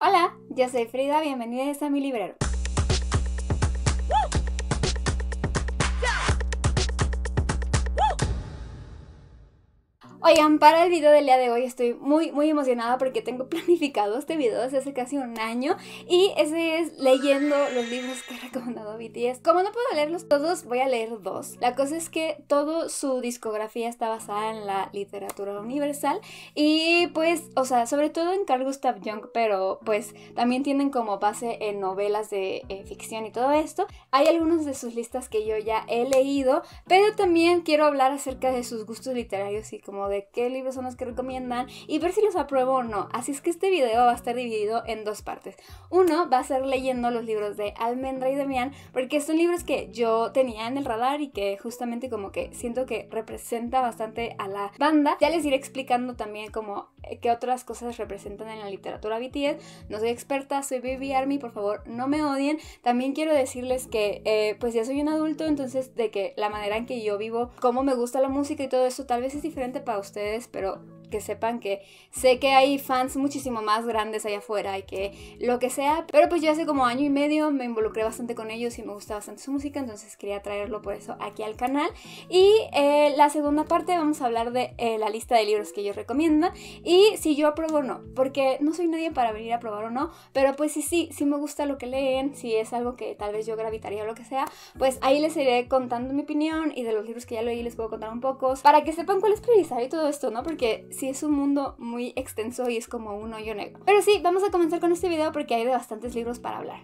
Hola, yo soy Frida, bienvenidos a mi librero. Oigan, para el video del día de hoy estoy muy, muy emocionada porque tengo planificado este video desde hace casi un año y ese es leyendo los libros que ha recomendado BTS. Como no puedo leerlos todos, voy a leer dos. La cosa es que toda su discografía está basada en la literatura universal y pues, o sea, sobre todo en Carl Gustav Jung, pero pues también tienen como base en novelas de eh, ficción y todo esto. Hay algunos de sus listas que yo ya he leído, pero también quiero hablar acerca de sus gustos literarios y como de qué libros son los que recomiendan y ver si los apruebo o no. Así es que este video va a estar dividido en dos partes. Uno va a ser leyendo los libros de Almendra y Demian, porque son libros que yo tenía en el radar y que justamente como que siento que representa bastante a la banda. Ya les iré explicando también como eh, qué otras cosas representan en la literatura BTS. No soy experta, soy Baby Army, por favor no me odien. También quiero decirles que eh, pues ya soy un adulto, entonces de que la manera en que yo vivo, cómo me gusta la música y todo eso, tal vez es diferente para ustedes ustedes, pero que sepan que sé que hay fans muchísimo más grandes allá afuera y que lo que sea, pero pues yo hace como año y medio me involucré bastante con ellos y me gusta bastante su música, entonces quería traerlo por eso aquí al canal. Y eh, la segunda parte vamos a hablar de eh, la lista de libros que ellos recomiendan y si yo apruebo o no, porque no soy nadie para venir a probar o no, pero pues sí, sí, sí me gusta lo que leen, si es algo que tal vez yo gravitaría o lo que sea, pues ahí les iré contando mi opinión y de los libros que ya leí les puedo contar un poco, para que sepan cuál es priorizar y todo esto, ¿no? Porque sí es un mundo muy extenso y es como un hoyo negro. Pero sí, vamos a comenzar con este video porque hay de bastantes libros para hablar.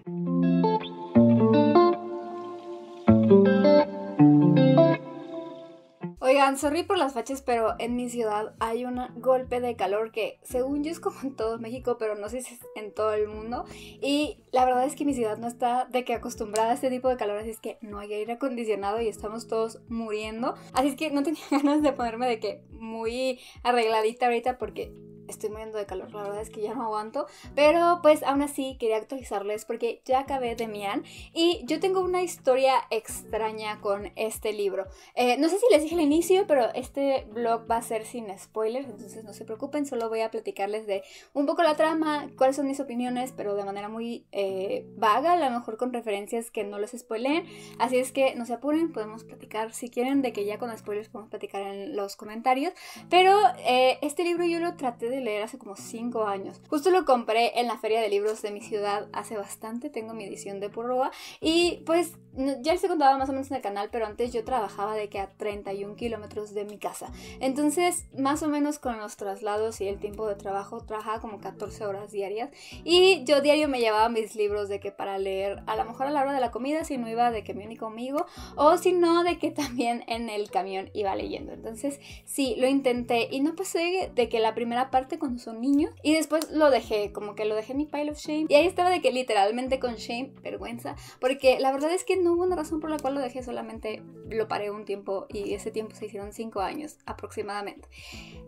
Oigan, sorry por las fachas, pero en mi ciudad hay un golpe de calor que, según yo, es como en todo México, pero no sé si es en todo el mundo. Y la verdad es que mi ciudad no está de que acostumbrada a este tipo de calor, así es que no hay aire acondicionado y estamos todos muriendo. Así es que no tenía ganas de ponerme de que muy arregladita ahorita porque estoy muriendo de calor, la verdad es que ya no aguanto, pero pues aún así quería actualizarles porque ya acabé de Mian y yo tengo una historia extraña con este libro. Eh, no sé si les dije al inicio, pero este blog va a ser sin spoilers, entonces no se preocupen, solo voy a platicarles de un poco la trama, cuáles son mis opiniones, pero de manera muy eh, vaga, a lo mejor con referencias que no los spoileen, así es que no se apuren, podemos platicar si quieren de que ya con spoilers podemos platicar en los comentarios, pero eh, este libro yo lo traté de leer hace como 5 años. Justo lo compré en la feria de libros de mi ciudad hace bastante, tengo mi edición de Porroa y pues ya les contaba más o menos en el canal, pero antes yo trabajaba de que a 31 kilómetros de mi casa. Entonces, más o menos con los traslados y el tiempo de trabajo, trabajaba como 14 horas diarias y yo diario me llevaba mis libros de que para leer, a lo mejor a la hora de la comida, si no iba de que me ni conmigo, o si no, de que también en el camión iba leyendo. Entonces, sí, lo intenté y no pasé de que la primera parte cuando son niños. Y después lo dejé, como que lo dejé en mi pile of shame. Y ahí estaba de que literalmente con shame, vergüenza. Porque la verdad es que no hubo una razón por la cual lo dejé, solamente lo paré un tiempo y ese tiempo se hicieron 5 años aproximadamente.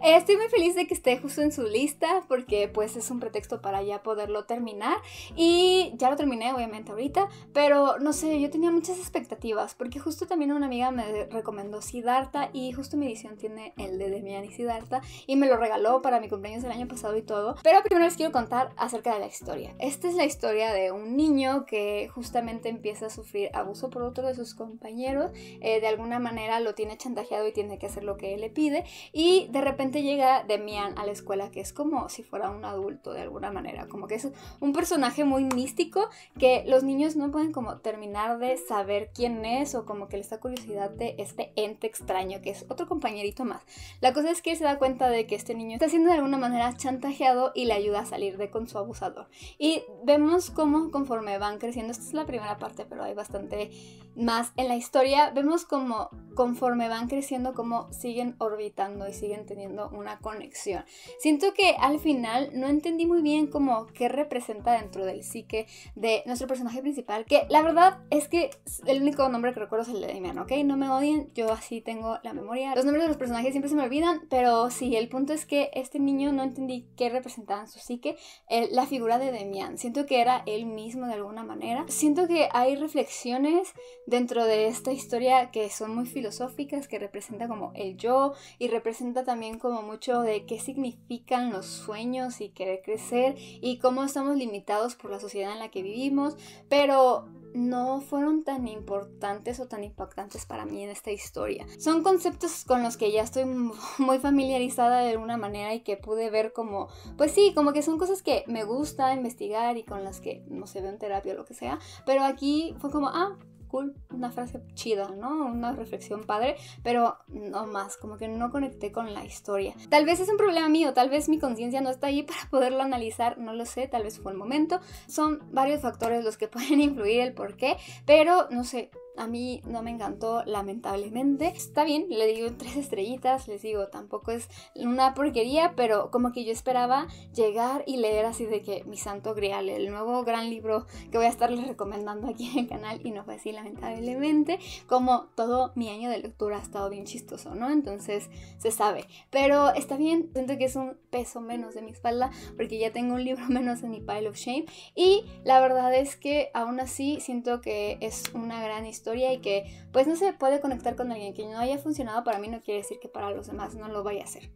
estoy muy feliz de que esté justo en su lista porque pues es un pretexto para ya poderlo terminar. Y ya lo terminé obviamente ahorita, pero no sé, yo tenía muchas expectativas porque justo también una amiga me recomendó Siddhartha y justo mi edición tiene el de Demian y Siddhartha y me lo regaló para mi cumpleaños años del año pasado y todo. Pero primero les quiero contar acerca de la historia. Esta es la historia de un niño que justamente empieza a sufrir abuso por otro de sus compañeros. Eh, de alguna manera lo tiene chantajeado y tiene que hacer lo que él le pide. Y de repente llega Demian a la escuela, que es como si fuera un adulto de alguna manera. Como que es un personaje muy místico que los niños no pueden como terminar de saber quién es o como que les da curiosidad de este ente extraño que es otro compañerito más. La cosa es que se da cuenta de que este niño está haciendo de alguna manera chantajeado y le ayuda a salir de con su abusador. Y vemos cómo conforme van creciendo, esta es la primera parte, pero hay bastante más en la historia vemos como conforme van creciendo, como siguen orbitando y siguen teniendo una conexión. Siento que al final no entendí muy bien como qué representa dentro del psique de nuestro personaje principal, que la verdad es que el único nombre que recuerdo es el de Demian, ¿ok? No me odien, yo así tengo la memoria. Los nombres de los personajes siempre se me olvidan, pero sí, el punto es que este niño no entendí qué representaba en su psique la figura de Demian. Siento que era él mismo de alguna manera. Siento que hay reflexiones dentro de esta historia que son muy filosóficas, que representa como el yo y representa también como mucho de qué significan los sueños y querer crecer y cómo estamos limitados por la sociedad en la que vivimos, pero no fueron tan importantes o tan impactantes para mí en esta historia. Son conceptos con los que ya estoy muy familiarizada de alguna manera y que pude ver como, pues sí, como que son cosas que me gusta investigar y con las que no se ve veo en terapia o lo que sea, pero aquí fue como, ah, una frase chida, ¿no? Una reflexión padre, pero no más, como que no conecté con la historia. Tal vez es un problema mío, tal vez mi conciencia no está ahí para poderlo analizar, no lo sé, tal vez fue el momento. Son varios factores los que pueden influir el por qué, pero no sé, a mí no me encantó, lamentablemente. Está bien, le digo tres estrellitas, les digo, tampoco es una porquería, pero como que yo esperaba llegar y leer así de que Mi Santo Grial, el nuevo gran libro que voy a estarles recomendando aquí en el canal, y no fue así, lamentablemente. Como todo mi año de lectura ha estado bien chistoso, ¿no? Entonces se sabe. Pero está bien, siento que es un peso menos de mi espalda, porque ya tengo un libro menos en mi pile of shame. Y la verdad es que aún así siento que es una gran historia y que pues no se puede conectar con alguien que no haya funcionado para mí no quiere decir que para los demás no lo vaya a hacer.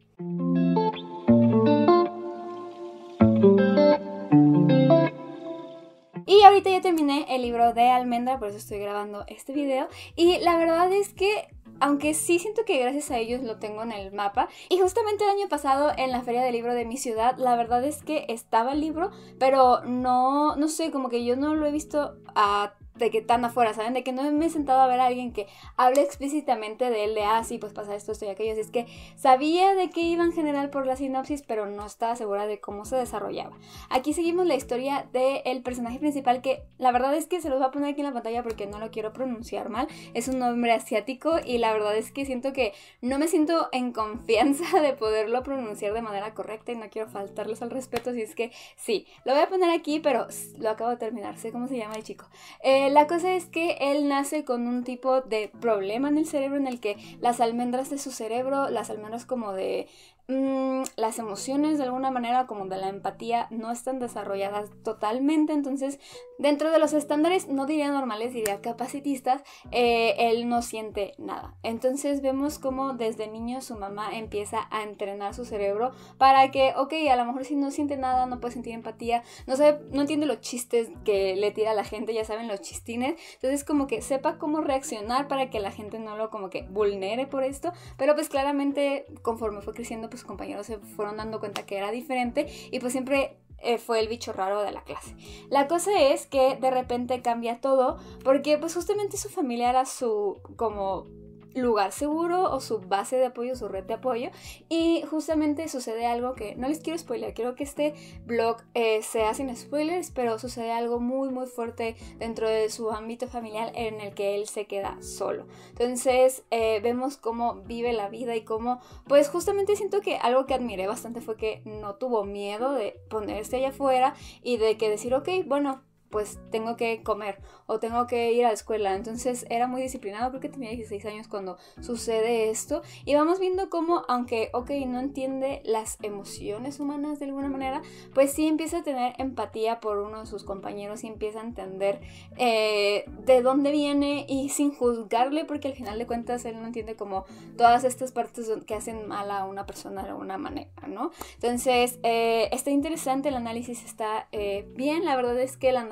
Y ahorita ya terminé el libro de Almendra, por eso estoy grabando este video. Y la verdad es que aunque sí siento que gracias a ellos lo tengo en el mapa. Y justamente el año pasado en la feria del libro de mi ciudad, la verdad es que estaba el libro, pero no, no sé, como que yo no lo he visto a de que tan afuera, ¿saben? De que no me he sentado a ver a alguien que hable explícitamente de él, de, ah, sí, pues pasa esto, esto y aquello. Así es que sabía de qué iba en general por la sinopsis, pero no estaba segura de cómo se desarrollaba. Aquí seguimos la historia del personaje principal, que la verdad es que se los voy a poner aquí en la pantalla porque no lo quiero pronunciar mal. Es un nombre asiático y la verdad es que siento que no me siento en confianza de poderlo pronunciar de manera correcta y no quiero faltarles al respeto, así es que sí, lo voy a poner aquí, pero lo acabo de terminar, sé cómo se llama el chico. Eh, eh, la cosa es que él nace con un tipo de problema en el cerebro en el que las almendras de su cerebro, las almendras como de Mm, las emociones de alguna manera como de la empatía no están desarrolladas totalmente, entonces dentro de los estándares, no diría normales, diría capacitistas, eh, él no siente nada. Entonces vemos como desde niño su mamá empieza a entrenar su cerebro para que, ok, a lo mejor si no siente nada, no puede sentir empatía, no sabe, no entiende los chistes que le tira a la gente, ya saben los chistines, entonces como que sepa cómo reaccionar para que la gente no lo como que vulnere por esto, pero pues claramente conforme fue creciendo pues compañeros se fueron dando cuenta que era diferente y pues siempre eh, fue el bicho raro de la clase. La cosa es que de repente cambia todo porque pues justamente su familia era su como lugar seguro o su base de apoyo, su red de apoyo. Y justamente sucede algo que no les quiero spoiler, quiero que este blog eh, sea sin spoilers, pero sucede algo muy muy fuerte dentro de su ámbito familiar en el que él se queda solo. Entonces eh, vemos cómo vive la vida y cómo, pues justamente siento que algo que admiré bastante fue que no tuvo miedo de ponerse allá afuera y de que decir, ok, bueno, pues tengo que comer o tengo que ir a la escuela. Entonces era muy disciplinado, porque tenía 16 años cuando sucede esto. Y vamos viendo cómo, aunque, ok, no entiende las emociones humanas de alguna manera, pues sí empieza a tener empatía por uno de sus compañeros y empieza a entender eh, de dónde viene y sin juzgarle, porque al final de cuentas él no entiende como todas estas partes que hacen mal a una persona de alguna manera, ¿no? Entonces eh, está interesante el análisis, está eh, bien, la verdad es que la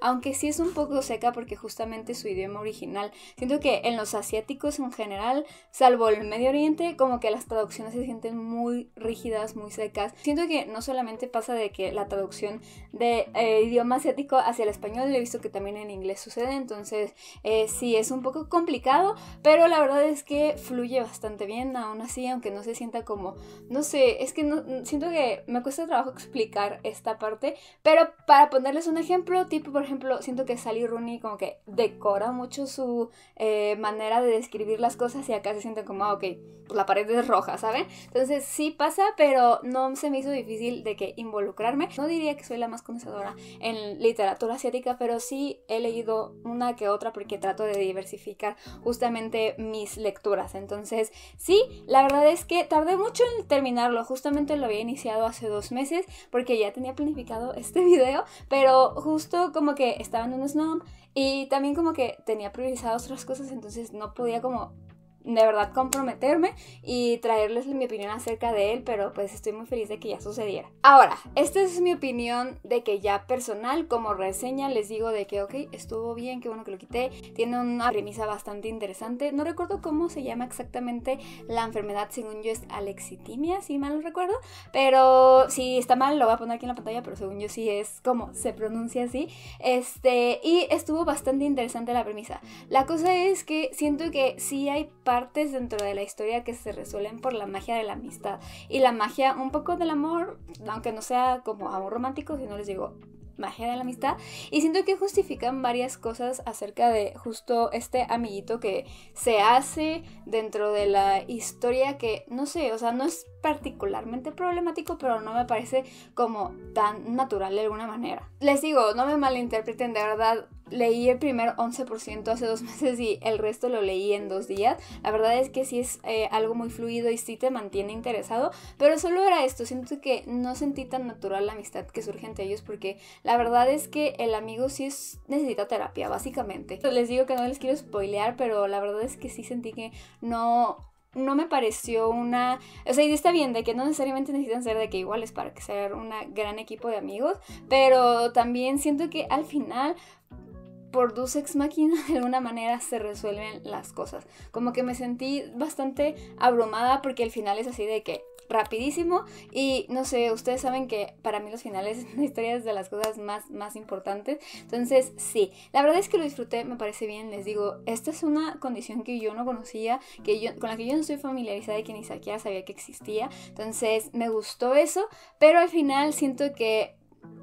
aunque sí es un poco seca porque justamente su idioma original. Siento que en los asiáticos en general, salvo el Medio Oriente, como que las traducciones se sienten muy rígidas, muy secas. Siento que no solamente pasa de que la traducción de eh, idioma asiático hacia el español, he visto que también en inglés sucede, entonces eh, sí es un poco complicado, pero la verdad es que fluye bastante bien, aún así, aunque no se sienta como, no sé, es que no, siento que me cuesta trabajo explicar esta parte, pero para ponerles un ejemplo, tipo, por ejemplo, siento que Sally Rooney como que decora mucho su eh, manera de describir las cosas y acá se siente como, ah, ok, pues la pared es roja, ¿saben? Entonces sí pasa, pero no se me hizo difícil de que involucrarme. No diría que soy la más conocedora en literatura asiática, pero sí he leído una que otra porque trato de diversificar justamente mis lecturas. Entonces sí, la verdad es que tardé mucho en terminarlo, justamente lo había iniciado hace dos meses porque ya tenía planificado este video, pero justamente justo como que estaba en un snob y también como que tenía priorizadas otras cosas, entonces no podía como de verdad comprometerme y traerles mi opinión acerca de él, pero pues estoy muy feliz de que ya sucediera. Ahora, esta es mi opinión de que ya personal, como reseña, les digo de que, ok, estuvo bien, qué bueno que lo quité, tiene una premisa bastante interesante, no recuerdo cómo se llama exactamente la enfermedad, según yo es alexitimia, si mal no recuerdo, pero si está mal lo voy a poner aquí en la pantalla, pero según yo sí es como se pronuncia así, este, y estuvo bastante interesante la premisa. La cosa es que siento que sí hay partes dentro de la historia que se resuelven por la magia de la amistad y la magia un poco del amor, aunque no sea como amor romántico, sino no les digo magia de la amistad. Y siento que justifican varias cosas acerca de justo este amiguito que se hace dentro de la historia que, no sé, o sea, no es particularmente problemático, pero no me parece como tan natural de alguna manera. Les digo, no me malinterpreten, de verdad, leí el primer 11% hace dos meses y el resto lo leí en dos días. La verdad es que sí es eh, algo muy fluido y sí te mantiene interesado, pero solo era esto, siento que no sentí tan natural la amistad que surge entre ellos porque la verdad es que el amigo sí necesita terapia, básicamente. Les digo que no les quiero spoilear, pero la verdad es que sí sentí que no no me pareció una... O sea, y está bien de que no necesariamente necesitan ser de que iguales para que sea un gran equipo de amigos, pero también siento que al final por dos Ex máquinas de alguna manera se resuelven las cosas. Como que me sentí bastante abrumada porque el final es así de que rapidísimo y no sé, ustedes saben que para mí los finales son historias de las cosas más, más importantes. Entonces, sí, la verdad es que lo disfruté, me parece bien, les digo, esta es una condición que yo no conocía, que yo, con la que yo no estoy familiarizada y que ni siquiera sabía que existía. Entonces, me gustó eso, pero al final siento que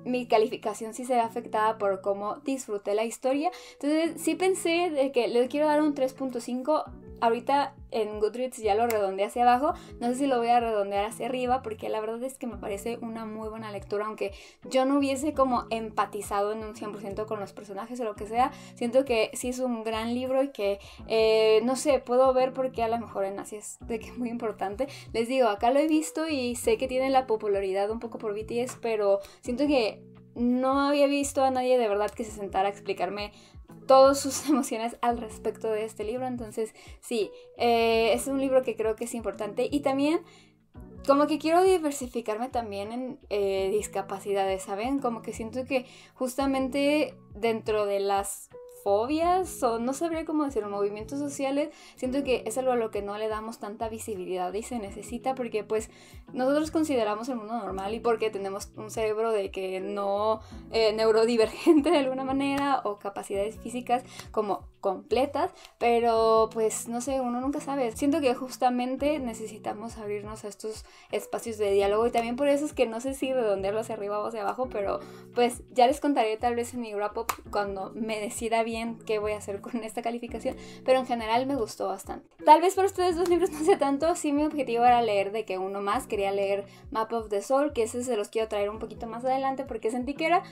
mi calificación sí se ve afectada por cómo disfruté la historia. Entonces sí pensé de que le quiero dar un 3.5 ahorita en Goodreads ya lo redondeé hacia abajo, no sé si lo voy a redondear hacia arriba porque la verdad es que me parece una muy buena lectura, aunque yo no hubiese como empatizado en un 100% con los personajes o lo que sea, siento que sí es un gran libro y que eh, no sé, puedo ver porque a lo mejor en Asia es de que es muy importante. Les digo, acá lo he visto y sé que tiene la popularidad un poco por BTS, pero siento que no había visto a nadie de verdad que se sentara a explicarme todas sus emociones al respecto de este libro. Entonces, sí, eh, es un libro que creo que es importante. Y también, como que quiero diversificarme también en eh, discapacidades, ¿saben? Como que siento que justamente dentro de las fobias o no sabría cómo decirlo, movimientos sociales, siento que es algo a lo que no le damos tanta visibilidad y se necesita porque pues nosotros consideramos el mundo normal y porque tenemos un cerebro de que no eh, neurodivergente de alguna manera o capacidades físicas como completas, pero pues no sé, uno nunca sabe. Siento que justamente necesitamos abrirnos a estos espacios de diálogo y también por eso es que no sé si redondearlo hacia arriba o hacia abajo, pero pues ya les contaré tal vez en mi wrap up cuando me decida bien qué voy a hacer con esta calificación, pero en general me gustó bastante. Tal vez para ustedes los libros no sea tanto, sí mi objetivo era leer de que uno más, quería leer Map of the Soul, que ese se los quiero traer un poquito más adelante porque sentí que era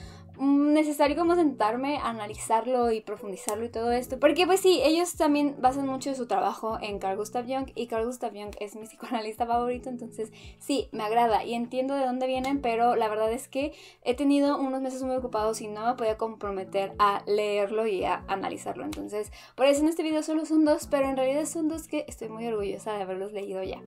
necesario como sentarme a analizarlo y profundizarlo y todo esto. Porque pues sí, ellos también basan mucho de su trabajo en Carl Gustav Jung y Carl Gustav Jung es mi psicoanalista favorito, entonces sí, me agrada y entiendo de dónde vienen, pero la verdad es que he tenido unos meses muy ocupados y no me podía comprometer a leerlo y a analizarlo. Entonces, por eso en este video solo son dos, pero en realidad son dos que estoy muy orgullosa de haberlos leído ya.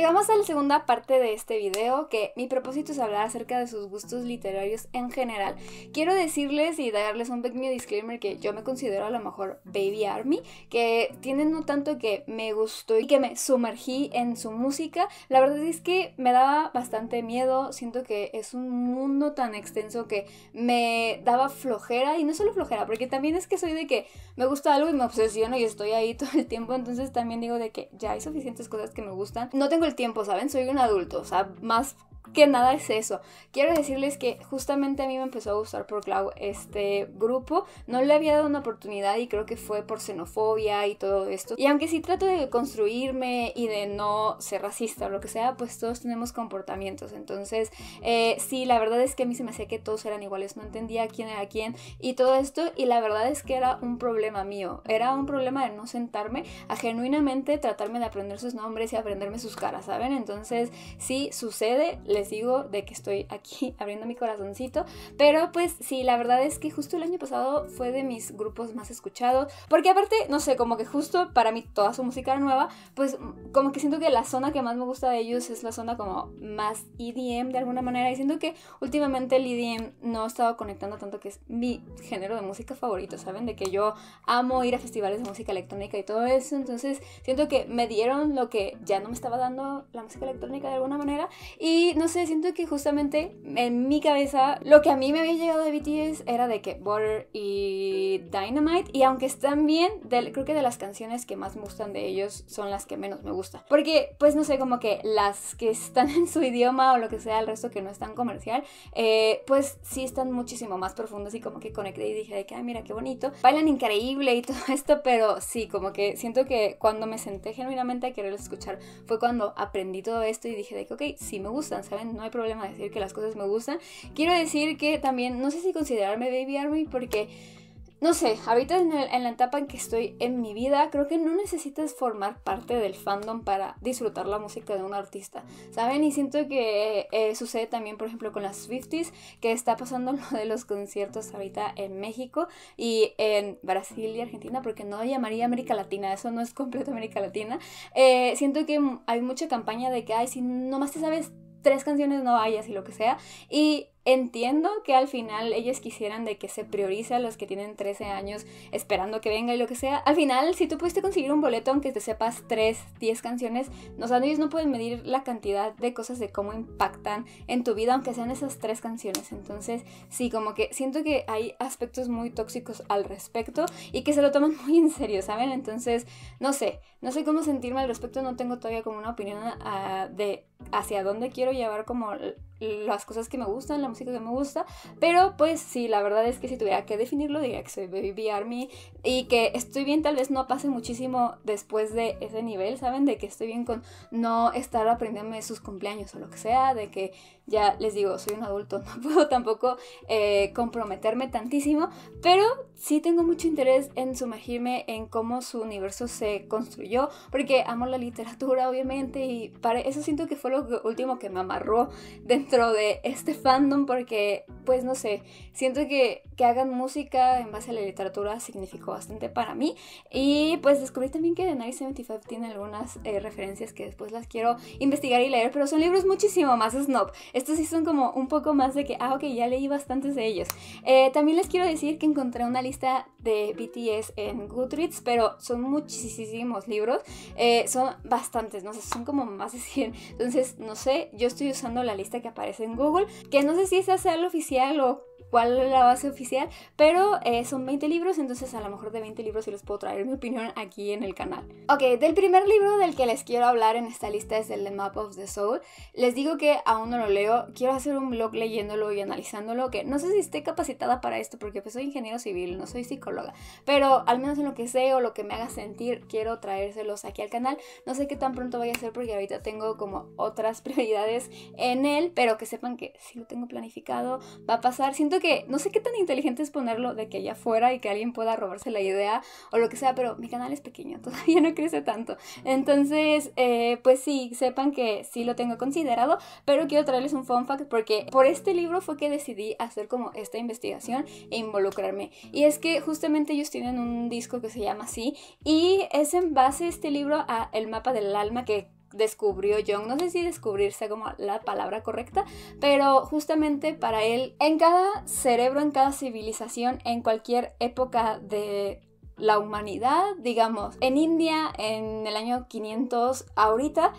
llegamos a la segunda parte de este video, que mi propósito es hablar acerca de sus gustos literarios en general. Quiero decirles y darles un pequeño disclaimer que yo me considero a lo mejor Baby Army, que tienen no tanto que me gustó y que me sumergí en su música. La verdad es que me daba bastante miedo, siento que es un mundo tan extenso que me daba flojera, y no solo flojera, porque también es que soy de que me gusta algo y me obsesiono y estoy ahí todo el tiempo, entonces también digo de que ya hay suficientes cosas que me gustan. No tengo tiempo, ¿saben? Soy un adulto, o sea, más que nada es eso. Quiero decirles que justamente a mí me empezó a gustar por Clau este grupo. No le había dado una oportunidad y creo que fue por xenofobia y todo esto. Y aunque sí trato de construirme y de no ser racista o lo que sea, pues todos tenemos comportamientos. Entonces, eh, sí, la verdad es que a mí se me hacía que todos eran iguales. No entendía quién era quién y todo esto. Y la verdad es que era un problema mío. Era un problema de no sentarme a genuinamente tratarme de aprender sus nombres y aprenderme sus caras, ¿saben? Entonces, sí, sucede les digo de que estoy aquí abriendo mi corazoncito. Pero pues sí, la verdad es que justo el año pasado fue de mis grupos más escuchados. Porque aparte, no sé, como que justo para mí toda su música era nueva. Pues como que siento que la zona que más me gusta de ellos es la zona como más EDM de alguna manera. Y siento que últimamente el EDM no estaba estado conectando tanto que es mi género de música favorito, ¿saben? De que yo amo ir a festivales de música electrónica y todo eso. Entonces siento que me dieron lo que ya no me estaba dando la música electrónica de alguna manera. Y no sé, siento que justamente en mi cabeza lo que a mí me había llegado de BTS era de que Border y Dynamite, y aunque están bien, creo que de las canciones que más me gustan de ellos son las que menos me gustan. Porque, pues no sé, como que las que están en su idioma o lo que sea, el resto que no es tan comercial, eh, pues sí están muchísimo más profundas y como que conecté y dije de que, ay, ah, mira qué bonito. Bailan increíble y todo esto, pero sí, como que siento que cuando me senté genuinamente a querer escuchar fue cuando aprendí todo esto y dije de que, ok, sí me gustan, ¿saben? No hay problema decir que las cosas me gustan. Quiero decir que también, no sé si considerarme Baby Army porque no sé, ahorita en, la etapa en que estoy en mi vida, creo que no necesitas formar parte del fandom para disfrutar la música de un artista, ¿saben? Y siento que eh, sucede también, por ejemplo, con las Swifties, que está pasando lo de los conciertos ahorita en México y en Brasil y Argentina, porque no llamaría América Latina, eso no es completo América Latina. Eh, siento que hay mucha campaña de que, ay, si nomás te sabes tres canciones no vayas y lo que sea. Y Entiendo que al final ellos quisieran de que se priorice a los que tienen 13 años esperando que venga y lo que sea. Al final, si tú pudiste conseguir un boleto, aunque te sepas 3, 10 canciones, no, sé, ellos no pueden medir la cantidad de cosas de cómo impactan en tu vida, aunque sean esas 3 canciones. Entonces, sí, como que siento que hay aspectos muy tóxicos al respecto y que se lo toman muy en serio, ¿saben? Entonces, no sé, no sé cómo sentirme al respecto, no tengo todavía como una opinión ah, de hacia dónde quiero llevar como las cosas que me gustan, la música que me gusta, pero pues sí, la verdad es que si tuviera que definirlo, diría que soy Baby Army y que estoy bien, tal vez no pase muchísimo después de ese nivel, ¿saben? De que estoy bien con no estar aprendiéndome sus cumpleaños o lo que sea, de que ya les digo, soy un adulto, no puedo tampoco eh, comprometerme tantísimo, pero sí tengo mucho interés en sumergirme en cómo su universo se construyó, porque amo la literatura, obviamente, y para eso siento que fue lo último que me amarró dentro de este fandom, porque, pues no sé, siento que que hagan música en base a la literatura significó bastante para mí. Y pues descubrí también que The Night 75 tiene algunas eh, referencias que después las quiero investigar y leer, pero son libros muchísimo más snob. Estos sí son como un poco más de que, ah, ok, ya leí bastantes de ellos. Eh, también les quiero decir que encontré una lista de BTS en Goodreads, pero son muchísimos libros. Eh, son bastantes, no sé, son como más de 100. Entonces, no sé, yo estoy usando la lista que aparece en Google, que no sé si esa sea la oficial o cuál es la base oficial, pero eh, son 20 libros, entonces a lo mejor de 20 libros sí los puedo traer mi opinión aquí en el canal. Ok, del primer libro del que les quiero hablar en esta lista es el The Map of the Soul. Les digo que aún no lo leo quiero hacer un blog leyéndolo y analizándolo, que no sé si esté capacitada para esto, porque pues soy ingeniero civil, no soy psicóloga, pero al menos en lo que sé o lo que me haga sentir, quiero traérselos aquí al canal. No sé qué tan pronto vaya a ser porque ahorita tengo como otras prioridades en él, pero que sepan que si lo tengo planificado, va a pasar. Siento que no sé qué tan inteligente es ponerlo de que allá afuera y que alguien pueda robarse la idea o lo que sea, pero mi canal es pequeño, todavía no crece tanto. Entonces, eh, pues sí, sepan que sí lo tengo considerado, pero quiero traerles un fun fact porque por este libro fue que decidí hacer como esta investigación e involucrarme. Y es que justamente ellos tienen un disco que se llama así y es en base este libro a El mapa del alma que descubrió Jung. No sé si descubrirse como la palabra correcta, pero justamente para él, en cada cerebro, en cada civilización, en cualquier época de la humanidad, digamos, en India, en el año 500, ahorita,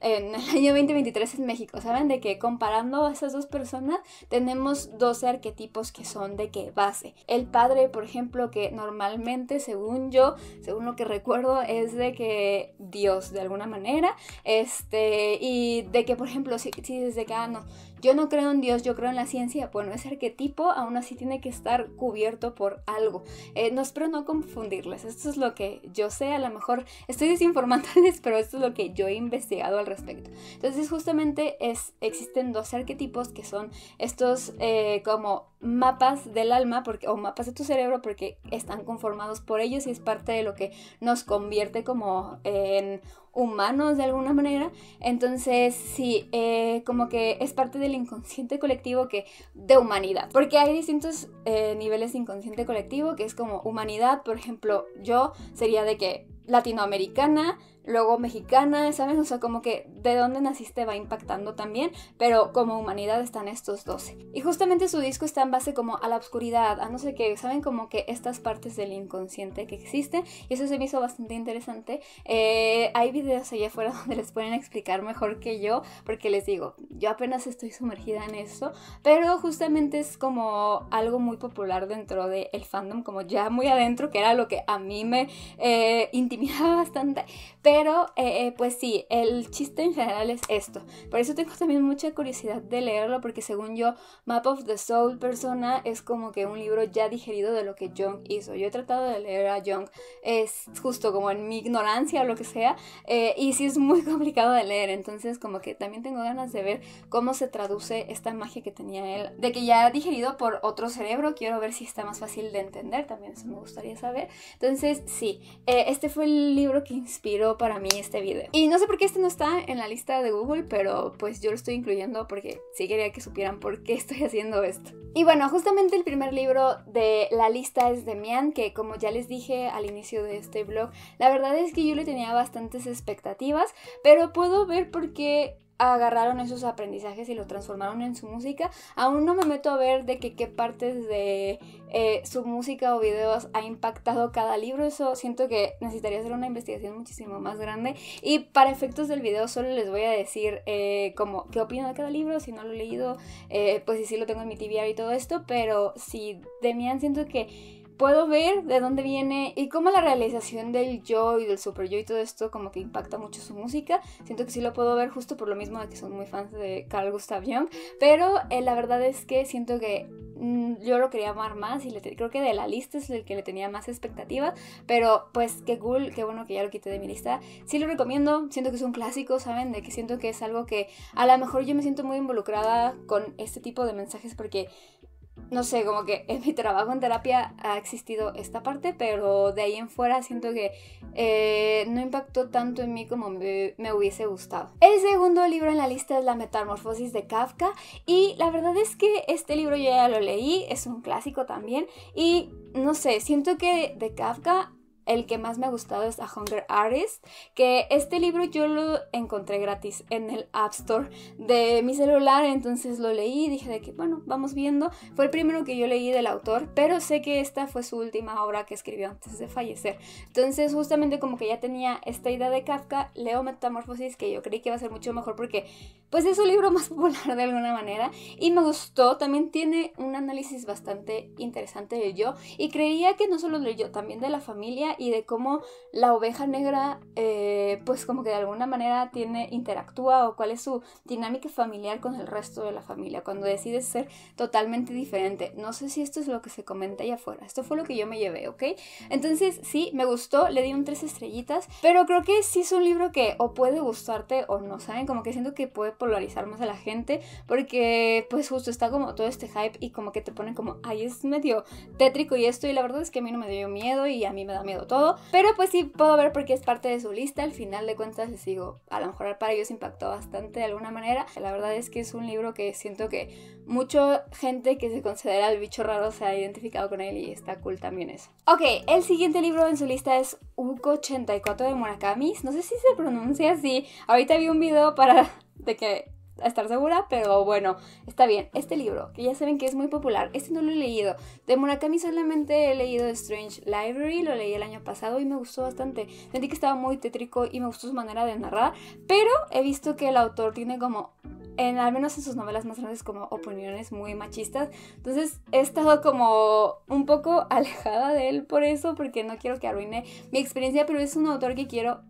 en el año 2023 en México, ¿saben? De que comparando a esas dos personas tenemos 12 arquetipos que son de qué base. El padre, por ejemplo, que normalmente, según yo, según lo que recuerdo, es de que Dios, de alguna manera, este, y de que, por ejemplo, si, si desde que, ah, no, yo no creo en Dios, yo creo en la ciencia, bueno, ese arquetipo aún así tiene que estar cubierto por algo. Eh, no espero no confundirles, esto es lo que yo sé, a lo mejor estoy desinformándoles, pero esto es lo que yo he investigado al respecto. Entonces justamente es, existen dos arquetipos que son estos eh, como mapas del alma o mapas de tu cerebro porque están conformados por ellos y es parte de lo que nos convierte como en humanos de alguna manera. Entonces, sí, eh, como que es parte del inconsciente colectivo que de humanidad, porque hay distintos eh, niveles de inconsciente colectivo, que es como humanidad, por ejemplo, yo sería de que latinoamericana, luego mexicana, ¿saben? O sea, como que de dónde naciste va impactando también, pero como humanidad están estos 12. Y justamente su disco está en base como a la oscuridad, a no sé qué, ¿saben? Como que estas partes del inconsciente que existen, y eso se me hizo bastante interesante. Eh, hay videos allá afuera donde les pueden explicar mejor que yo, porque les digo, yo apenas estoy sumergida en eso, pero justamente es como algo muy popular dentro del fandom, como ya muy adentro, que era lo que a mí me eh, intimidaba bastante. Pero, eh, eh, pues sí, el chiste en general es esto. Por eso tengo también mucha curiosidad de leerlo, porque según yo, Map of the Soul Persona es como que un libro ya digerido de lo que Jung hizo. Yo he tratado de leer a Jung, es justo como en mi ignorancia o lo que sea, eh, y sí es muy complicado de leer. Entonces, como que también tengo ganas de ver cómo se traduce esta magia que tenía él, de que ya ha digerido por otro cerebro. Quiero ver si está más fácil de entender, también eso me gustaría saber. Entonces, sí, este fue el libro que inspiró para mí este video. Y no sé por qué este no está en la lista de Google, pero pues yo lo estoy incluyendo porque sí quería que supieran por qué estoy haciendo esto. Y bueno, justamente el primer libro de la lista es de Mian, que como ya les dije al inicio de este blog, la verdad es que yo le tenía bastantes expectativas, pero puedo ver por qué agarraron esos aprendizajes y lo transformaron en su música. Aún no me meto a ver de que, qué partes de eh, su música o videos ha impactado cada libro. Eso siento que necesitaría hacer una investigación muchísimo más grande. Y para efectos del video solo les voy a decir eh, como qué opino de cada libro, si no lo he leído, eh, pues si sí lo tengo en mi TBR y todo esto. Pero si Demian siento que puedo ver de dónde viene y cómo la realización del yo y del super yo y todo esto como que impacta mucho su música. Siento que sí lo puedo ver justo por lo mismo de que son muy fans de Carl Gustav Jung, pero eh, la verdad es que siento que mm, yo lo quería amar más y creo que de la lista es el que le tenía más expectativa, pero pues qué cool, qué bueno que ya lo quité de mi lista. Sí lo recomiendo, siento que es un clásico, ¿saben? De que siento que es algo que a lo mejor yo me siento muy involucrada con este tipo de mensajes porque no sé, como que en mi trabajo en terapia ha existido esta parte, pero de ahí en fuera siento que eh, no impactó tanto en mí como me, me, hubiese gustado. El segundo libro en la lista es La Metamorfosis de Kafka y la verdad es que este libro yo ya lo leí, es un clásico también y no sé, siento que de Kafka el que más me ha gustado es A Hunger Artist, que este libro yo lo encontré gratis en el App Store de mi celular, entonces lo leí y dije de que, bueno, vamos viendo. Fue el primero que yo leí del autor, pero sé que esta fue su última obra que escribió antes de fallecer. Entonces, justamente como que ya tenía esta idea de Kafka, leo Metamorfosis, que yo creí que iba a ser mucho mejor porque, pues, es un libro más popular de alguna manera y me gustó. También tiene un análisis bastante interesante de yo y creía que no solo del yo, también de la familia y de cómo la oveja negra, eh, pues como que de alguna manera tiene, interactúa o cuál es su dinámica familiar con el resto de la familia, cuando decides ser totalmente diferente. No sé si esto es lo que se comenta allá afuera, esto fue lo que yo me llevé, ¿ok? Entonces sí, me gustó, le di un tres estrellitas, pero creo que sí es un libro que o puede gustarte o no, ¿saben? Como que siento que puede polarizar más a la gente, porque pues justo está como todo este hype y como que te ponen como, ay, es medio tétrico y esto, y la verdad es que a mí no me dio miedo y a mí me da miedo todo, pero pues sí puedo ver porque es parte de su lista, al final de cuentas les sigo a lo mejor para ellos impactó bastante de alguna manera, la verdad es que es un libro que siento que mucha gente que se considera el bicho raro se ha identificado con él y está cool también eso. Ok, el siguiente libro en su lista es Uko 84 de Murakami, no sé si se pronuncia así, ahorita vi un video para de que a estar segura, pero bueno, está bien. Este libro, que ya saben que es muy popular, este no lo he leído. De Murakami solamente he leído Strange Library, lo leí el año pasado y me gustó bastante. Sentí que estaba muy tétrico y me gustó su manera de narrar, pero he visto que el autor tiene como en, al menos en sus novelas más grandes, como opiniones muy machistas. Entonces he estado como un poco alejada de él por eso, porque no quiero que arruine mi experiencia, pero es un autor que quiero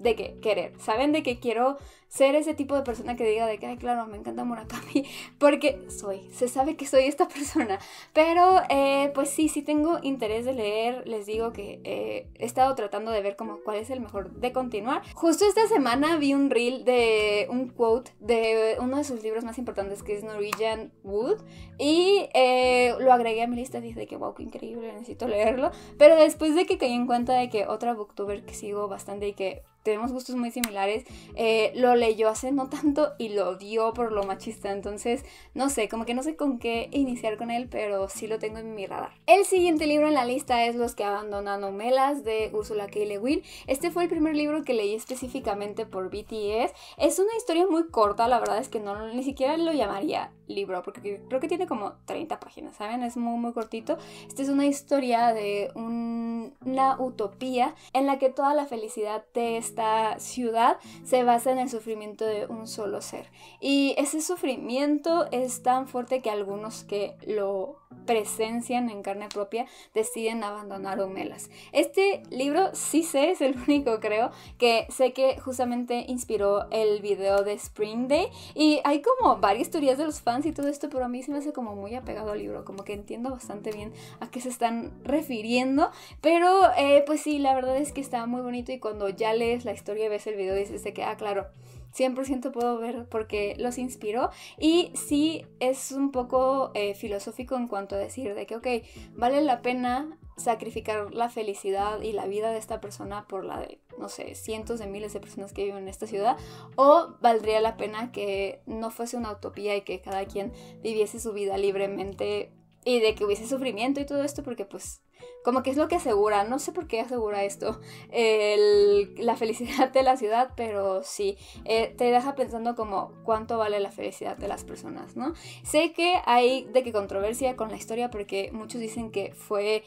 de qué? querer, ¿saben? De que quiero ser ese tipo de persona que diga de que, ay, claro, me encanta Murakami, porque soy, se sabe que soy esta persona. Pero, eh, pues sí, sí tengo interés de leer, les digo que eh, he estado tratando de ver como cuál es el mejor de continuar. Justo esta semana vi un reel de un quote de uno de sus libros más importantes que es Norwegian Wood y eh, lo agregué a mi lista, dije que, wow, qué increíble, necesito leerlo. Pero después de que caí en cuenta de que otra booktuber que sigo bastante y que tenemos gustos muy similares, eh, lo leyó hace no tanto y lo odió por lo machista. Entonces, no sé, como que no sé con qué iniciar con él, pero sí lo tengo en mi radar. El siguiente libro en la lista es Los que abandonan melas de Ursula K. Le Guin. Este fue el primer libro que leí específicamente por BTS. Es una historia muy corta, la verdad es que no ni siquiera lo llamaría libro, porque creo que tiene como 30 páginas, ¿saben? Es muy, muy cortito. Esta es una historia de una utopía en la que toda la felicidad te es esta ciudad se basa en el sufrimiento de un solo ser. Y ese sufrimiento es tan fuerte que algunos que lo presencian en carne propia deciden abandonar Omelas Este libro sí sé, es el único creo, que sé que justamente inspiró el video de Spring Day y hay como varias teorías de los fans y todo esto, pero a mí se me hace como muy apegado al libro, como que entiendo bastante bien a qué se están refiriendo, pero eh, pues sí, la verdad es que está muy bonito y cuando ya lees la historia y ves el video y dices de que, ah, claro, 100% puedo ver porque los inspiró y sí es un poco eh, filosófico en cuanto a decir de que, ok, vale la pena sacrificar la felicidad y la vida de esta persona por la de, no sé, cientos de miles de personas que viven en esta ciudad, o valdría la pena que no fuese una utopía y que cada quien viviese su vida libremente y de que hubiese sufrimiento y todo esto, porque pues como que es lo que asegura, no sé por qué asegura esto, la felicidad de la ciudad, pero sí, eh, te deja pensando como cuánto vale la felicidad de las personas, ¿no? Sé que hay de que controversia con la historia porque muchos dicen que fue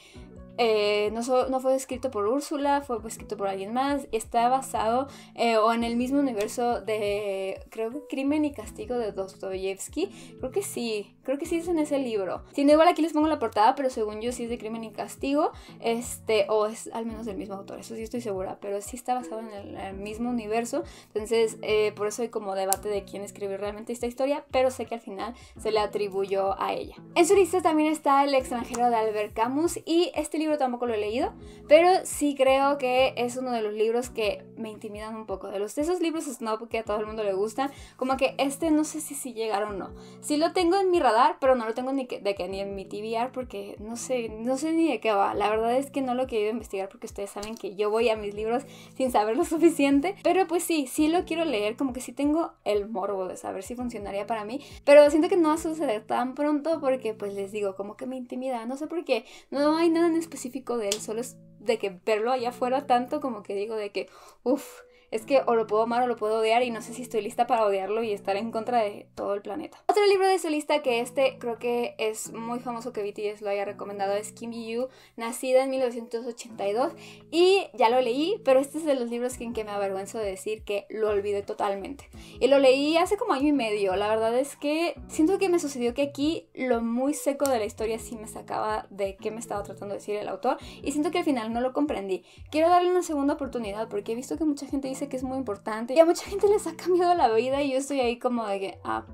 eh, no, fue escrito por Úrsula, fue escrito por alguien más, está basado eh, o en el mismo universo de, creo que Crimen y Castigo de Dostoyevsky, creo que sí, creo que sí es en ese libro. Sin igual aquí les pongo la portada, pero según yo sí es de Crimen y Castigo, este, o es al menos del mismo autor, eso sí estoy segura, pero sí está basado en el, mismo universo, entonces eh, por eso hay como debate de quién escribió realmente esta historia, pero sé que al final se le atribuyó a ella. En su lista también está El extranjero de Albert Camus y este tampoco lo he leído, pero sí creo que es uno de los libros que me intimidan un poco. De los de esos libros no porque a todo el mundo le gustan, como que este no sé si, si llegaron o no. Sí lo tengo en mi radar, pero no lo tengo ni de que ni en mi TBR porque no sé, no sé ni de qué va. La verdad es que no lo he querido investigar porque ustedes saben que yo voy a mis libros sin saber lo suficiente. Pero pues sí, sí lo quiero leer, como que sí tengo el morbo de saber si funcionaría para mí. Pero siento que no va a suceder tan pronto porque pues les digo, como que me intimida, no sé por qué. No hay nada en específico de él, solo es de que verlo allá afuera tanto como que digo de que, uff, es que o lo puedo amar o lo puedo odiar y no sé si estoy lista para odiarlo y estar en contra de todo el planeta. Otro libro de su lista que este creo que es muy famoso que BTS lo haya recomendado es Kim Yu, nacida en 1982 y ya lo leí, pero este es de los libros en que me avergüenzo de decir que lo olvidé totalmente. Y lo leí hace como año y medio, la verdad es que siento que me sucedió que aquí lo muy seco de la historia sí me sacaba de qué me estaba tratando de decir el autor y siento que al final no lo comprendí. Quiero darle una segunda oportunidad porque he visto que mucha gente dice que es muy importante. Y a mucha gente les ha cambiado la vida y yo estoy ahí como de que, ah,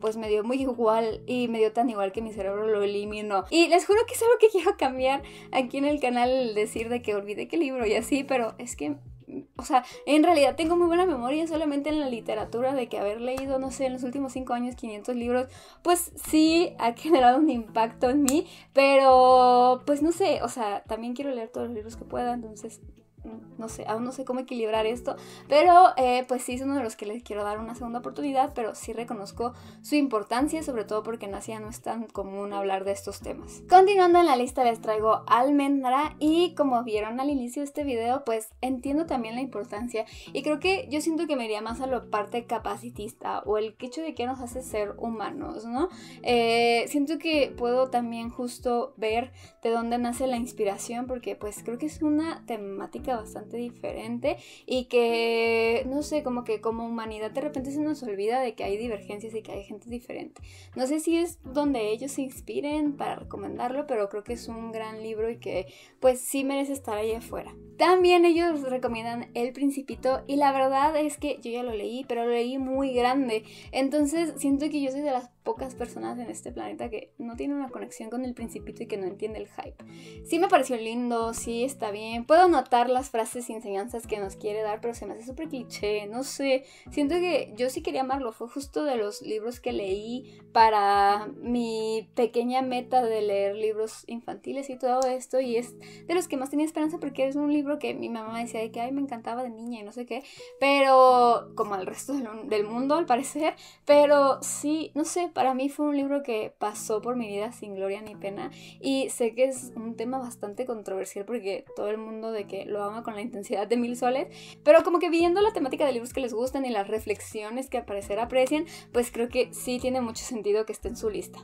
pues me dio muy igual y me dio tan igual que mi cerebro lo eliminó. Y les juro que es algo que quiero cambiar aquí en el canal, el decir de que olvidé qué libro y así, pero es que... O sea, en realidad tengo muy buena memoria solamente en la literatura de que haber leído, no sé, en los últimos 5 años 500 libros, pues sí ha generado un impacto en mí, pero pues no sé, o sea, también quiero leer todos los libros que pueda, entonces no sé, aún no sé cómo equilibrar esto, pero eh, pues sí es uno de los que les quiero dar una segunda oportunidad, pero sí reconozco su importancia, sobre todo porque en Asia no es tan común hablar de estos temas. Continuando en la lista les traigo almendra y como vieron al inicio de este video, pues entiendo también la importancia y creo que yo siento que me iría más a la parte capacitista o el hecho de que nos hace ser humanos, ¿no? Eh, siento que puedo también justo ver de dónde nace la inspiración porque pues creo que es una temática bastante diferente y que, no sé, como que como humanidad de repente se nos olvida de que hay divergencias y que hay gente diferente. No sé si es donde ellos se inspiren para recomendarlo, pero creo que es un gran libro y que pues sí merece estar ahí afuera. También ellos recomiendan El Principito y la verdad es que yo ya lo leí, pero lo leí muy grande. Entonces siento que yo soy de las pocas personas en este planeta que no tienen una conexión con el principito y que no entiende el hype. Sí me pareció lindo, sí está bien. Puedo notar las frases y enseñanzas que nos quiere dar, pero se me hace súper cliché, no sé. Siento que yo sí quería amarlo, fue justo de los libros que leí para mi pequeña meta de leer libros infantiles y todo esto, y es de los que más tenía esperanza porque es un libro que mi mamá decía que, ay, me encantaba de niña y no sé qué, pero como al resto del mundo al parecer, pero sí, no sé, para mí fue un libro que pasó por mi vida sin gloria ni pena y sé que es un tema bastante controversial porque todo el mundo de que lo ama con la intensidad de mil soles, pero como que viendo la temática de libros que les gustan y las reflexiones que al parecer aprecian, pues creo que sí tiene mucho sentido que esté en su lista.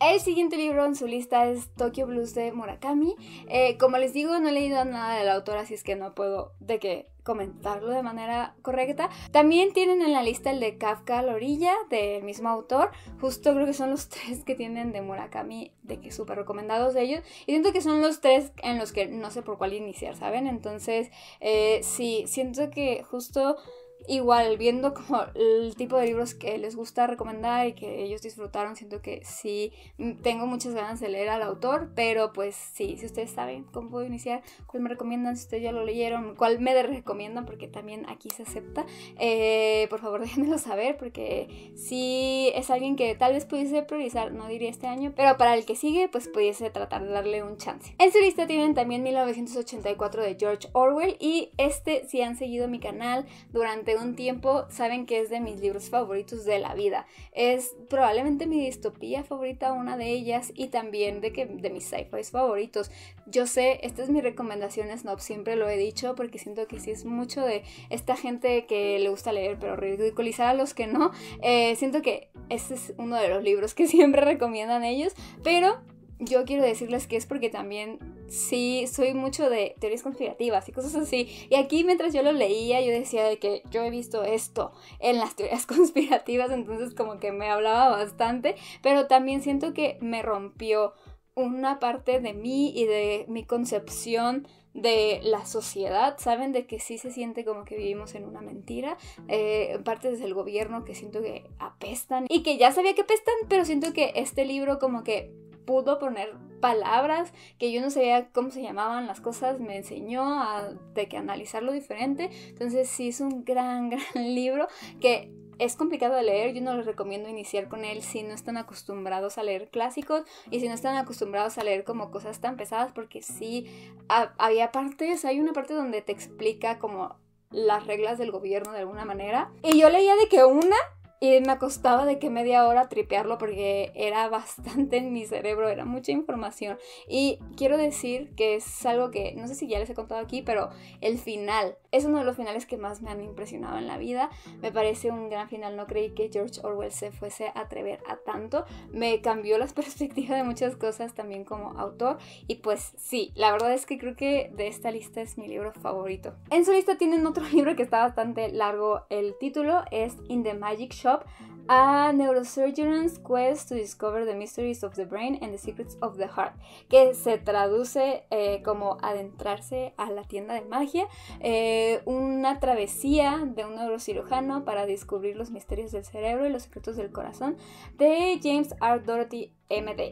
El siguiente libro en su lista es Tokyo Blues de Murakami. Eh, como les digo, no he leído nada del autor, así es que no puedo de que comentarlo de manera correcta. También tienen en la lista el de Kafka Lorilla la orilla, del mismo autor. Justo creo que son los tres que tienen de Murakami, de que súper recomendados de ellos. Y siento que son los tres en los que no sé por cuál iniciar, ¿saben? Entonces, eh, sí, siento que justo igual viendo como el tipo de libros que les gusta recomendar y que ellos disfrutaron, siento que sí mm, tengo muchas ganas de leer al autor, pero pues sí, si ustedes saben cómo puedo iniciar, cuál me recomiendan, si ustedes ya lo leyeron, cuál me recomiendan, porque también aquí se acepta, eh, por favor déjenmelo saber, porque si es alguien que tal vez pudiese priorizar, no diría este año, pero para el que sigue, pues pudiese tratar de darle un chance. En su lista tienen también 1984 de George Orwell y este si han seguido mi canal durante un tiempo saben que es de mis libros favoritos de la vida. Es probablemente mi distopía favorita, una de ellas, y también de, que, de mis sci-fi favoritos. Yo sé, esta es mi recomendación, Snob, siempre lo he dicho, porque siento que sí es mucho de esta gente que le gusta leer, pero ridiculizar a los que no. Eh, siento que este es uno de los libros que siempre recomiendan ellos, pero yo quiero decirles que es porque también sí soy mucho de teorías conspirativas y cosas así. Y aquí mientras yo lo leía, yo decía de que yo he visto esto en las teorías conspirativas, entonces como que me hablaba bastante, pero también siento que me rompió una parte de mí y de mi concepción de la sociedad, saben de que sí se siente como que vivimos en una mentira, Parte eh, partes del gobierno que siento que apestan y que ya sabía que apestan, pero siento que este libro como que pudo poner palabras que yo no sabía cómo se llamaban las cosas, me enseñó a de que analizarlo diferente. Entonces sí es un gran, gran libro que es complicado de leer, yo no les recomiendo iniciar con él si no están acostumbrados a leer clásicos y si no están acostumbrados a leer como cosas tan pesadas, porque sí, había partes, hay una parte donde te explica como las reglas del gobierno de alguna manera. Y yo leía de que una y me costaba de que media hora tripearlo porque era bastante en mi cerebro, era mucha información. Y quiero decir que es algo que, no sé si ya les he contado aquí, pero el final es uno de los finales que más me han impresionado en la vida. Me parece un gran final. No creí que George Orwell se fuese a atrever a tanto. Me cambió las perspectivas de muchas cosas también como autor. Y pues sí, la verdad es que creo que de esta lista es mi libro favorito. En su lista tienen otro libro que está bastante largo. El título es In the Magic Shop a Neurosurgeon's Quest to Discover the Mysteries of the Brain and the Secrets of the Heart, que se traduce eh, como adentrarse a la tienda de magia, eh, una travesía de un neurocirujano para descubrir los misterios del cerebro y los secretos del corazón, de James R. Dorothy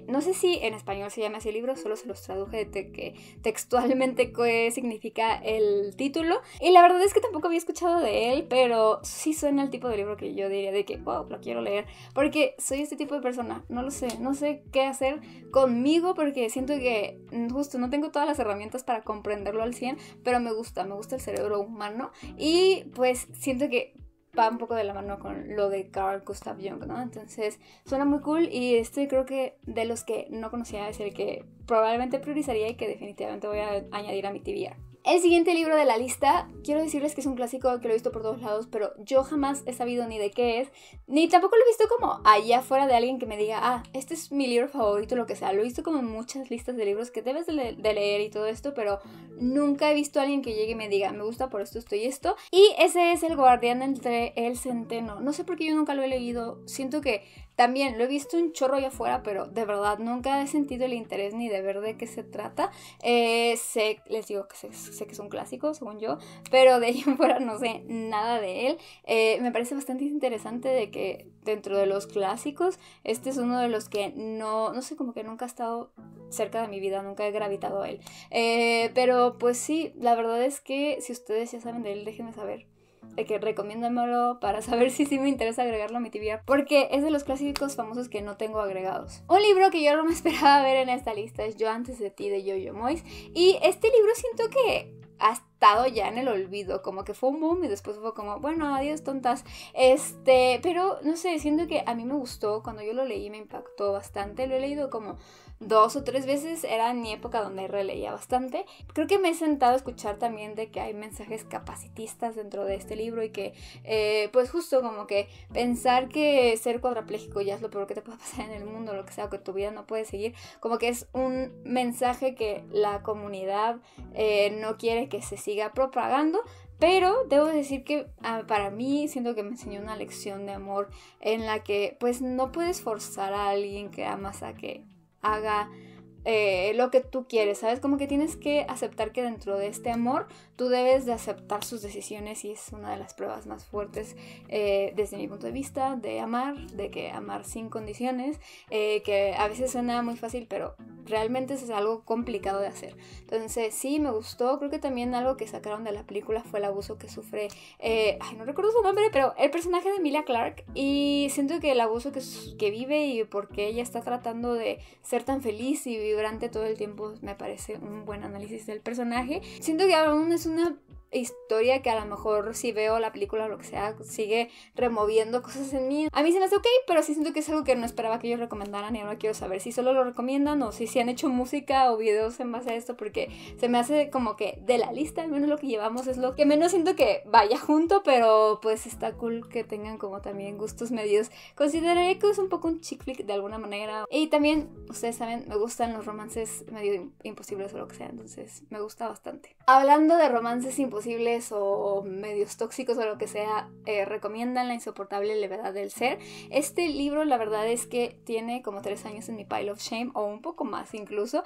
no sé si en español se llama así el libro, solo se los traduje de que textualmente qué significa el título. Y la verdad es que tampoco había escuchado de él, pero sí suena el tipo de libro que yo diría de que, wow, lo quiero leer. Porque soy este tipo de persona, no lo sé, no sé qué hacer conmigo porque siento que justo no tengo todas las herramientas para comprenderlo al 100, pero me gusta, me gusta el cerebro humano. Y pues siento que va un poco de la mano con lo de Carl Gustav Jung, ¿no? Entonces suena muy cool y este creo que de los que no conocía es el que probablemente priorizaría y que definitivamente voy a añadir a mi TBR. El siguiente libro de la lista, quiero decirles que es un clásico que lo he visto por todos lados, pero yo jamás he sabido ni de qué es, ni tampoco lo he visto como allá fuera de alguien que me diga, ah, este es mi libro favorito, lo que sea. Lo he visto como en muchas listas de libros que debes de, de leer y todo esto, pero nunca he visto a alguien que llegue y me diga, me gusta por esto, esto y esto. Y ese es El Guardián entre el Centeno. No sé por qué yo nunca lo he leído, siento que también lo he visto un chorro allá afuera, pero de verdad nunca he sentido el interés ni de ver de qué se trata. Eh, sé, les digo que sé, que es un clásico, según yo, pero de ahí afuera fuera no sé nada de él. Eh, me parece bastante interesante de que dentro de los clásicos, este es uno de los que no, no sé, como que nunca ha estado cerca de mi vida, nunca he gravitado a él. Eh, pero pues sí, la verdad es que si ustedes ya saben de él, déjenme saber que recomiéndamelo para saber si sí me interesa agregarlo a mi tibia porque es de los clásicos famosos que no tengo agregados. Un libro que yo no me esperaba ver en esta lista es Yo antes de ti de Yo-Yo Mois, y este libro siento que ha estado ya en el olvido, como que fue un boom y después fue como, bueno, adiós tontas. Este, pero no sé, siento que a mí me gustó, cuando yo lo leí me impactó bastante, lo he leído como dos o tres veces. Era mi época donde releía bastante. Creo que me he sentado a escuchar también de que hay mensajes capacitistas dentro de este libro y que, eh, pues justo como que pensar que ser cuadrapléjico ya es lo peor que te puede pasar en el mundo, lo que sea, que tu vida no puede seguir, como que es un mensaje que la comunidad eh, no quiere que se siga propagando, pero debo decir que ah, para mí siento que me enseñó una lección de amor en la que pues no puedes forzar a alguien que amas a que haga eh, lo que tú quieres, ¿sabes? Como que tienes que aceptar que dentro de este amor tú debes de aceptar sus decisiones y es una de las pruebas más fuertes eh, desde mi punto de vista de amar, de que amar sin condiciones, eh, que a veces suena muy fácil, pero realmente es algo complicado de hacer. Entonces sí, me gustó, creo que también algo que sacaron de la película fue el abuso que sufre, ay, no recuerdo su nombre, pero el personaje de Mila Clark y siento que el abuso que, que vive y por qué ella está tratando de ser tan feliz y vivir durante todo el tiempo me parece un buen análisis del personaje. Siento que aún es una historia que a lo mejor si veo la película o lo que sea, sigue removiendo cosas en mí. A mí se me hace ok, pero sí siento que es algo que no esperaba que ellos recomendaran y ahora quiero saber si solo lo recomiendan o si, se han hecho música o videos en base a esto, porque se me hace como que de la lista, al menos lo que llevamos es lo que menos siento que vaya junto, pero pues está cool que tengan como también gustos medios. Consideraré que es un poco un chick flick de alguna manera. Y también, ustedes saben, me gustan los romances medio imposibles o lo que sea, entonces me gusta bastante. Hablando de romances imposibles, o medios tóxicos o lo que sea, eh, recomiendan La insoportable levedad del ser. Este libro la verdad es que tiene como tres años en mi pile of shame o un poco más incluso,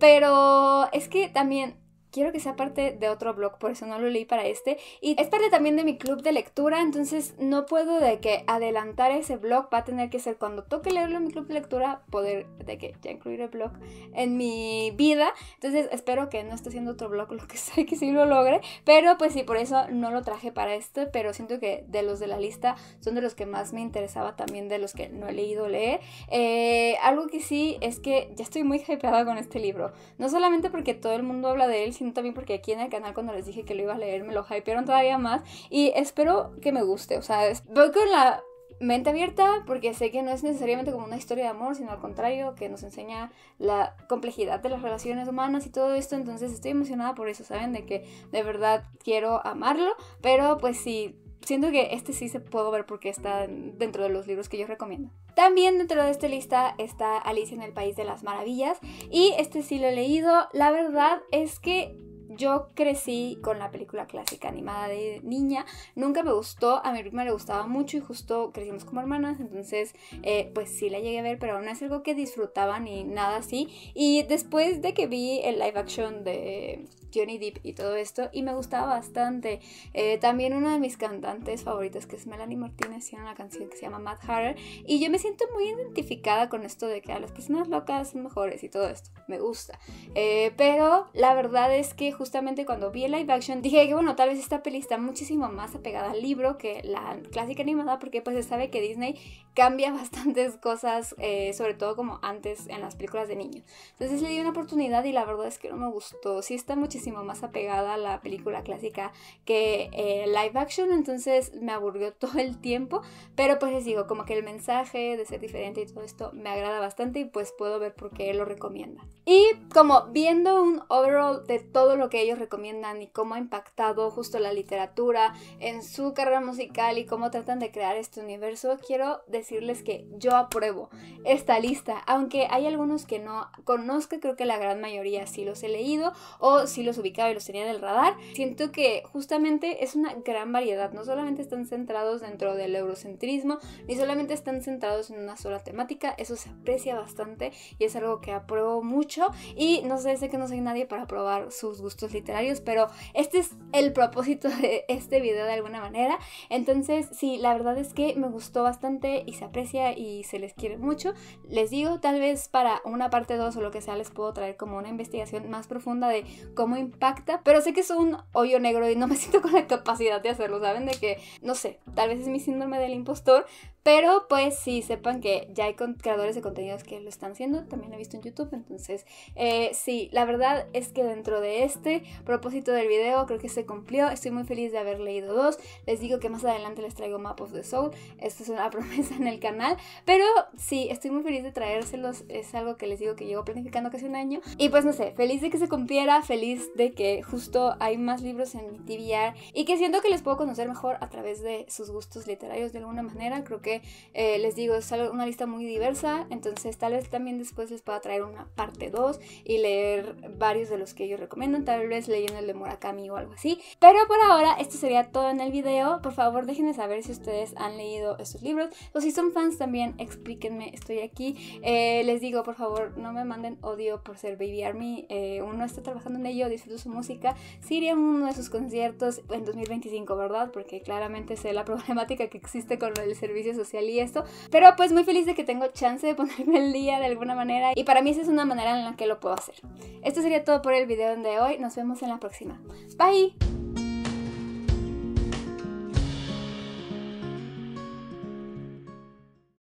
pero es que también quiero que sea parte de otro blog, por eso no lo leí para este. Y es parte también de mi club de lectura, entonces no puedo de que adelantar ese blog, va a tener que ser cuando toque leerlo en mi club de lectura, poder de que ya incluir el blog en mi vida. Entonces espero que no esté haciendo otro blog, lo que sé que sí lo logre, pero pues sí, por eso no lo traje para este, pero siento que de los de la lista son de los que más me interesaba también, de los que no he leído leer. Eh, algo que sí es que ya estoy muy hypeada con este libro, no solamente porque todo el mundo habla de él, sino también porque aquí en el canal cuando les dije que lo iba a leer me lo hypearon todavía más y espero que me guste, o sea, voy con la mente abierta porque sé que no es necesariamente como una historia de amor, sino al contrario, que nos enseña la complejidad de las relaciones humanas y todo esto, entonces estoy emocionada por eso, ¿saben? De que de verdad quiero amarlo, pero pues sí Siento que este sí se puedo ver porque está dentro de los libros que yo recomiendo. También dentro de esta lista está Alicia en el País de las Maravillas y este sí lo he leído. La verdad es que yo crecí con la película clásica animada de niña, nunca me gustó, a mi prima le gustaba mucho y justo crecimos como hermanas, entonces eh, pues sí la llegué a ver, pero no es algo que disfrutaba ni nada así. Y después de que vi el live action de Johnny Depp y todo esto, y me gustaba bastante. Eh, también una de mis cantantes favoritas, que es Melanie Martínez, tiene una canción que se llama Mad Hatter, y yo me siento muy identificada con esto de que a las personas locas son mejores y todo esto, me gusta. Eh, pero la verdad es que justamente cuando vi el live action dije que bueno, tal vez esta peli está muchísimo más apegada al libro que la clásica animada, porque pues se sabe que Disney cambia bastantes cosas, eh, sobre todo como antes en las películas de niños. Entonces le di una oportunidad y la verdad es que no me gustó. si está muchísimo más apegada a la película clásica que eh, live action, entonces me aburrió todo el tiempo, pero pues les digo, como que el mensaje de ser diferente y todo esto me agrada bastante y pues puedo ver por qué lo recomienda Y como viendo un overall de todo lo que ellos recomiendan y cómo ha impactado justo la literatura en su carrera musical y cómo tratan de crear este universo, quiero decirles que yo apruebo esta lista, aunque hay algunos que no conozco, creo que la gran mayoría sí los he leído o sí los ubicaba y los tenía en el radar. Siento que justamente es una gran variedad, no solamente están centrados dentro del eurocentrismo, ni solamente están centrados en una sola temática, eso se aprecia bastante y es algo que apruebo mucho y no sé, sé que no soy nadie para probar sus gustos literarios, pero este es el propósito de este video de alguna manera. Entonces, sí, la verdad es que me gustó bastante y se aprecia y se les quiere mucho. Les digo, tal vez para una parte 2 o lo que sea, les puedo traer como una investigación más profunda de cómo impacta, pero sé que es un hoyo negro y no me siento con la capacidad de hacerlo, ¿saben? De que, no sé, tal vez es mi síndrome del impostor, pero pues sí, sepan que ya hay creadores de contenidos que lo están haciendo, también lo he visto en YouTube, entonces eh, sí, la verdad es que dentro de este propósito del video creo que se cumplió, estoy muy feliz de haber leído dos, les digo que más adelante les traigo mapos de Soul, esto es una promesa en el canal, pero sí, estoy muy feliz de traérselos, es algo que les digo que llevo planificando casi un año, y pues no sé, feliz de que se cumpliera, feliz de que justo hay más libros en mi TBR y que siento que les puedo conocer mejor a través de sus gustos literarios de alguna manera, creo que eh, les digo, es una lista muy diversa, entonces tal vez también después les pueda traer una parte 2 y leer varios de los que ellos recomiendan, tal vez leyendo el de Murakami o algo así. Pero por ahora, esto sería todo en el video. Por favor, déjenme saber si ustedes han leído estos libros o si son fans también, explíquenme, estoy aquí. Eh, les digo, por favor, no me manden odio por ser Baby Army, eh, uno está trabajando en ello, disfruto su música. si iría a uno de sus conciertos en 2025, ¿verdad? Porque claramente sé la problemática que existe con el servicio social y esto. Pero pues muy feliz de que tengo chance de ponerme el día de alguna manera y para mí esa es una manera en la que lo puedo hacer. Esto sería todo por el video de hoy, nos vemos en la próxima. Bye!